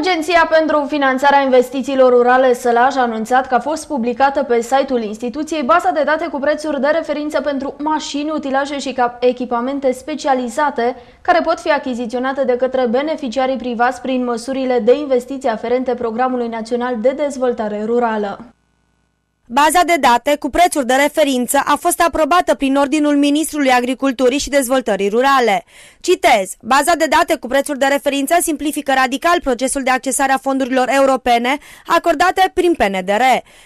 Agenția pentru Finanțarea Investițiilor Rurale Sălaj a anunțat că a fost publicată pe site-ul instituției baza de date cu prețuri de referință pentru mașini, utilaje și echipamente specializate care pot fi achiziționate de către beneficiarii privați prin măsurile de investiții aferente Programului Național de Dezvoltare Rurală. Baza de date cu prețuri de referință a fost aprobată prin ordinul Ministrului Agriculturii și Dezvoltării Rurale. Citez, baza de date cu prețuri de referință simplifică radical procesul de accesare a fondurilor europene acordate prin PNDR.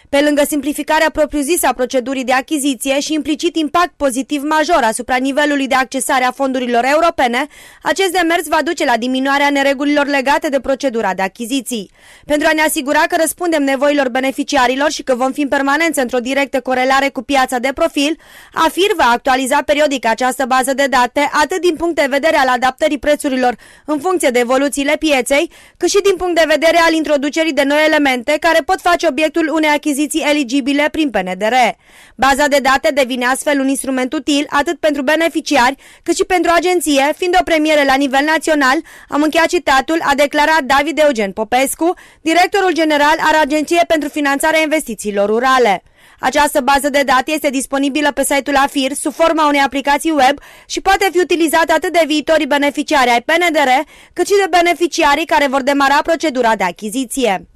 Pe lângă simplificarea propriu-zisă a procedurii de achiziție și implicit impact pozitiv major asupra nivelului de accesare a fondurilor europene, acest demers va duce la diminuarea neregulilor legate de procedura de achiziții. Pentru a ne asigura că răspundem nevoilor beneficiarilor și că vom fi în permanență permanență într-o directă corelare cu piața de profil, AFIR va actualiza periodic această bază de date atât din punct de vedere al adaptării prețurilor în funcție de evoluțiile pieței, cât și din punct de vedere al introducerii de noi elemente care pot face obiectul unei achiziții eligibile prin PNDR. Baza de date devine astfel un instrument util atât pentru beneficiari cât și pentru agenție, fiind o premieră la nivel național, am încheiat citatul, a declarat David Eugen Popescu, directorul general al Agenției pentru Finanțarea Investițiilor Rurale fiscale. Această bază de date este disponibilă pe site-ul AFIR sub forma unei aplicații web și poate fi utilizată atât de viitorii beneficiari ai PNDR, cât și de beneficiarii care vor demara procedura de achiziție.